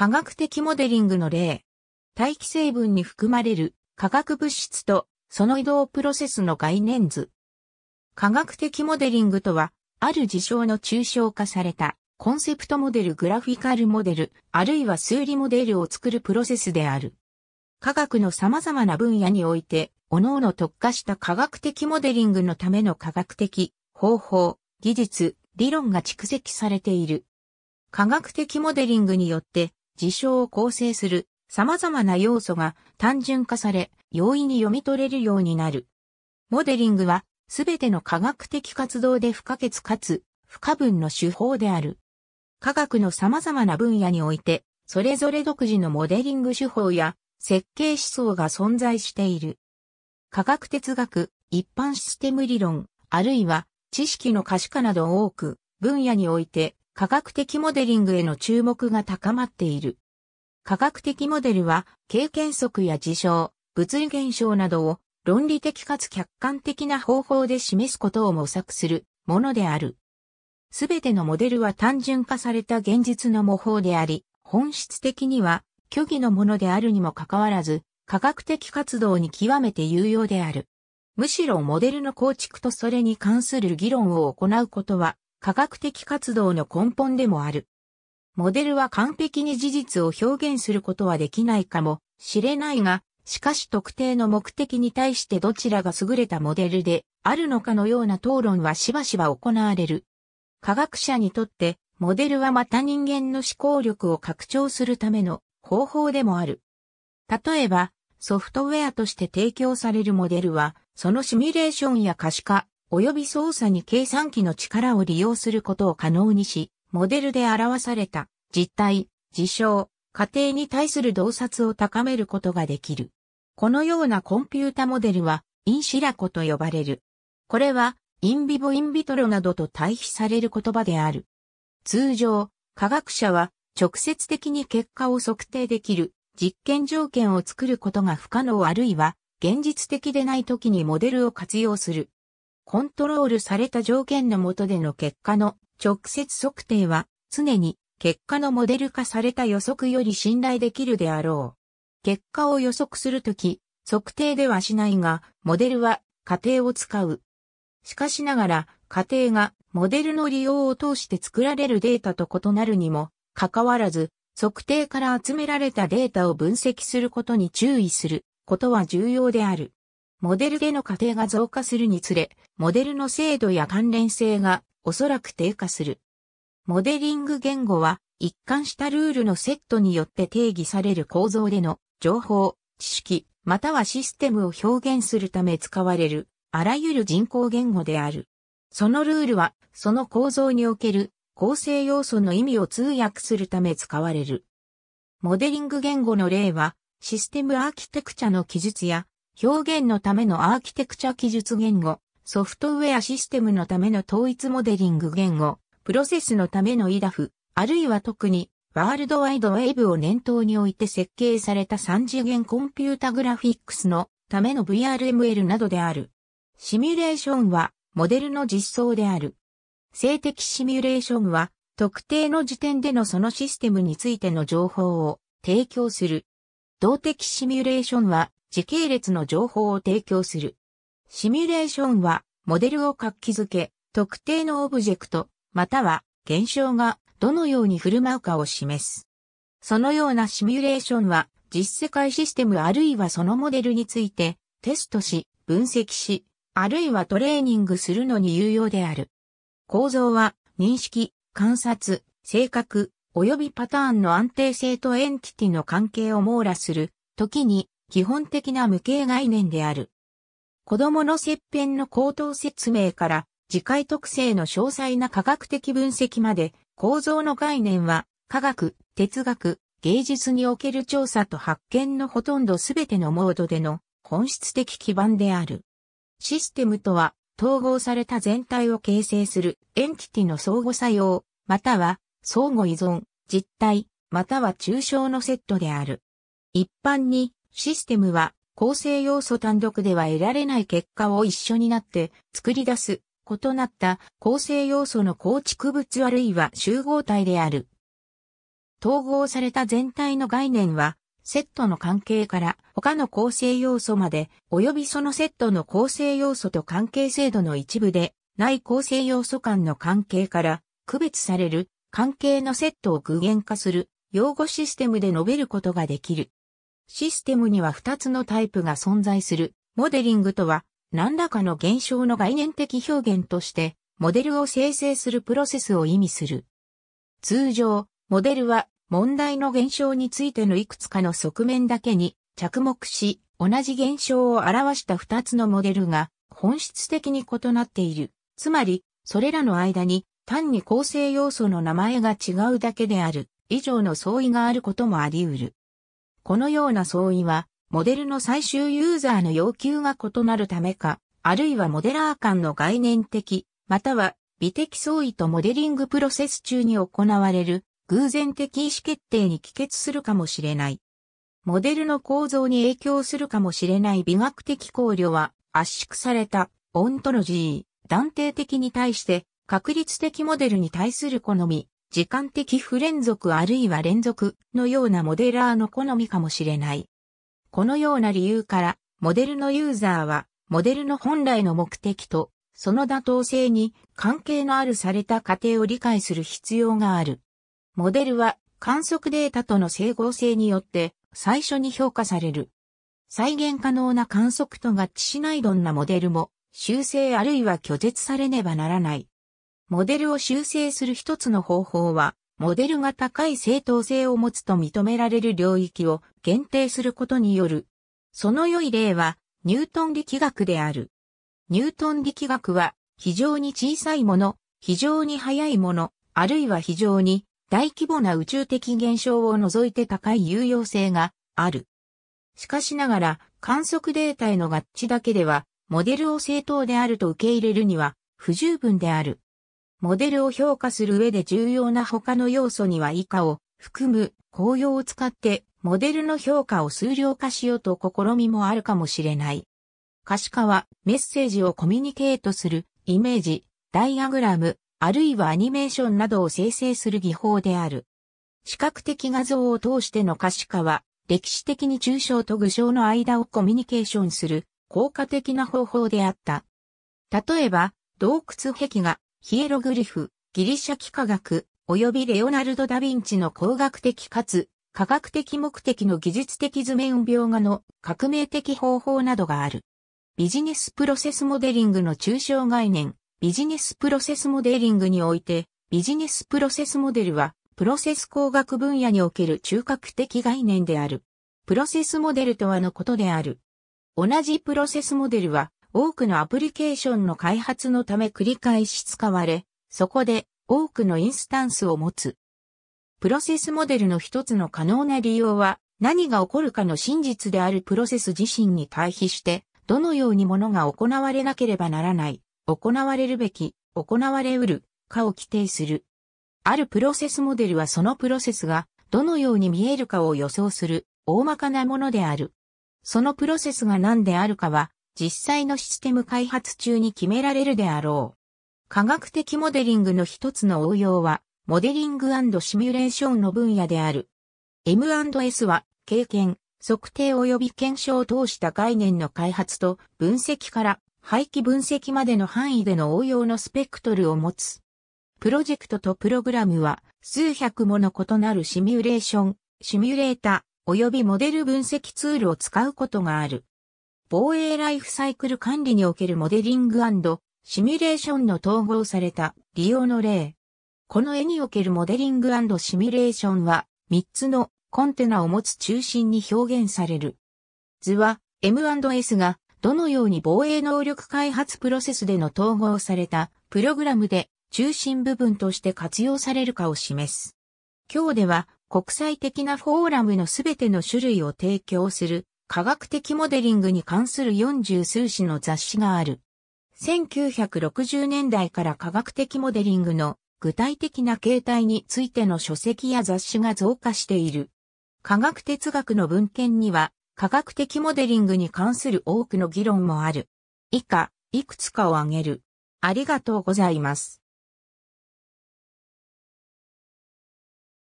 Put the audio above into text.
科学的モデリングの例。大気成分に含まれる化学物質とその移動プロセスの概念図。科学的モデリングとは、ある事象の抽象化されたコンセプトモデルグラフィカルモデル、あるいは数理モデルを作るプロセスである。科学の様々な分野において、各々特化した科学的モデリングのための科学的、方法、技術、理論が蓄積されている。科学的モデリングによって事象を構成する様々な要素が単純化され、容易に読み取れるようになる。モデリングは、すべての科学的活動で不可欠かつ不可分の手法である。科学の様々な分野において、それぞれ独自のモデリング手法や設計思想が存在している。科学哲学、一般システム理論、あるいは知識の可視化など多く、分野において科学的モデリングへの注目が高まっている。科学的モデルは、経験則や事象、物理現象などを論理的かつ客観的な方法で示すことを模索するものである。すべてのモデルは単純化された現実の模倣であり、本質的には虚偽のものであるにもかかわらず、科学的活動に極めて有用である。むしろモデルの構築とそれに関する議論を行うことは、科学的活動の根本でもある。モデルは完璧に事実を表現することはできないかもしれないが、しかし特定の目的に対してどちらが優れたモデルであるのかのような討論はしばしば行われる。科学者にとってモデルはまた人間の思考力を拡張するための方法でもある。例えば、ソフトウェアとして提供されるモデルは、そのシミュレーションや可視化、及び操作に計算機の力を利用することを可能にし、モデルで表された実態、事象、過程に対する洞察を高めることができる。このようなコンピュータモデルは、インシラコと呼ばれる。これは、インビボインビトロなどと対比される言葉である。通常、科学者は直接的に結果を測定できる実験条件を作ることが不可能あるいは現実的でない時にモデルを活用する。コントロールされた条件の下での結果の直接測定は常に結果のモデル化された予測より信頼できるであろう。結果を予測するとき、測定ではしないが、モデルは仮定を使う。しかしながら、仮定がモデルの利用を通して作られるデータと異なるにも、かかわらず、測定から集められたデータを分析することに注意することは重要である。モデルでの過程が増加するにつれ、モデルの精度や関連性がおそらく低下する。モデリング言語は、一貫したルールのセットによって定義される構造での情報、知識、またはシステムを表現するため使われる、あらゆる人工言語である。そのルールは、その構造における構成要素の意味を通訳するため使われる。モデリング言語の例は、システムアーキテクチャの記述や表現のためのアーキテクチャ記述言語、ソフトウェアシステムのための統一モデリング言語、プロセスのための i d a f あるいは特にワールドワイドウェイブを念頭において設計された3次元コンピュータグラフィックスのための VRML などである。シミュレーションはモデルの実装である。性的シミュレーションは特定の時点でのそのシステムについての情報を提供する動的シミュレーションは時系列の情報を提供する。シミュレーションはモデルを活気づけ、特定のオブジェクト、または現象がどのように振る舞うかを示す。そのようなシミュレーションは実世界システムあるいはそのモデルについてテストし、分析し、あるいはトレーニングするのに有用である。構造は認識、観察、性格、及びパターンの安定性とエンティティの関係を網羅する、時に基本的な無形概念である。子供の切片の口頭説明から、次回特性の詳細な科学的分析まで、構造の概念は、科学、哲学、芸術における調査と発見のほとんどすべてのモードでの本質的基盤である。システムとは、統合された全体を形成するエンティティの相互作用、または相互依存、実体、または抽象のセットである。一般に、システムは構成要素単独では得られない結果を一緒になって作り出す異なった構成要素の構築物あるいは集合体である。統合された全体の概念は、セットの関係から他の構成要素まで、及びそのセットの構成要素と関係制度の一部で、ない構成要素間の関係から区別される関係のセットを具現化する用語システムで述べることができる。システムには2つのタイプが存在する。モデリングとは何らかの現象の概念的表現としてモデルを生成するプロセスを意味する。通常、モデルは問題の現象についてのいくつかの側面だけに着目し、同じ現象を表した2つのモデルが本質的に異なっている。つまり、それらの間に単に構成要素の名前が違うだけである以上の相違があることもあり得る。このような相違は、モデルの最終ユーザーの要求が異なるためか、あるいはモデラー間の概念的、または美的相違とモデリングプロセス中に行われる偶然的意思決定に帰結するかもしれない。モデルの構造に影響するかもしれない美学的考慮は圧縮されたオントロジー、断定的に対して確率的モデルに対する好み、時間的不連続あるいは連続のようなモデラーの好みかもしれない。このような理由から、モデルのユーザーは、モデルの本来の目的と、その妥当性に関係のあるされた過程を理解する必要がある。モデルは観測データとの整合性によって最初に評価される。再現可能な観測と合致しないどんなモデルも修正あるいは拒絶されねばならない。モデルを修正する一つの方法は、モデルが高い正当性を持つと認められる領域を限定することによる。その良い例は、ニュートン力学である。ニュートン力学は、非常に小さいもの、非常に速いもの、あるいは非常に大規模な宇宙的現象を除いて高い有用性がある。しかしながら、観測データへの合致だけでは、モデルを正当であると受け入れるには不十分である。モデルを評価する上で重要な他の要素には以下を含む公用を使ってモデルの評価を数量化しようと試みもあるかもしれない。可視化はメッセージをコミュニケートするイメージ、ダイアグラム、あるいはアニメーションなどを生成する技法である。視覚的画像を通しての可視化は歴史的に抽象と具象の間をコミュニケーションする効果的な方法であった。例えば、洞窟壁画、ヒエログリフ、ギリシャ幾何学、及びレオナルド・ダ・ヴィンチの工学的かつ科学的目的の技術的図面描画の革命的方法などがある。ビジネスプロセスモデリングの抽象概念、ビジネスプロセスモデリングにおいて、ビジネスプロセスモデルは、プロセス工学分野における中核的概念である。プロセスモデルとはのことである。同じプロセスモデルは、多くのアプリケーションの開発のため繰り返し使われ、そこで多くのインスタンスを持つ。プロセスモデルの一つの可能な利用は、何が起こるかの真実であるプロセス自身に対比して、どのようにものが行われなければならない、行われるべき、行われうる、かを規定する。あるプロセスモデルはそのプロセスがどのように見えるかを予想する大まかなものである。そのプロセスが何であるかは実際のシステム開発中に決められるであろう。科学的モデリングの一つの応用は、モデリングシミュレーションの分野である。M&S は、経験、測定及び検証を通した概念の開発と分析から廃棄分析までの範囲での応用のスペクトルを持つ。プロジェクトとプログラムは数百もの異なるシミュレーション、シミュレータ、及びモデル分析ツールを使うことがある。防衛ライフサイクル管理におけるモデリングシミュレーションの統合された利用の例。この絵におけるモデリングシミュレーションは3つのコンテナを持つ中心に表現される。図は M&S がどのように防衛能力開発プロセスでの統合されたプログラムで中心部分として活用されるかを示す。今日では国際的なフォーラムのすべての種類を提供する科学的モデリングに関する40数誌の雑誌がある。1960年代から科学的モデリングの具体的な形態についての書籍や雑誌が増加している。科学哲学の文献には科学的モデリングに関する多くの議論もある。以下、いくつかを挙げる。ありがとうございます。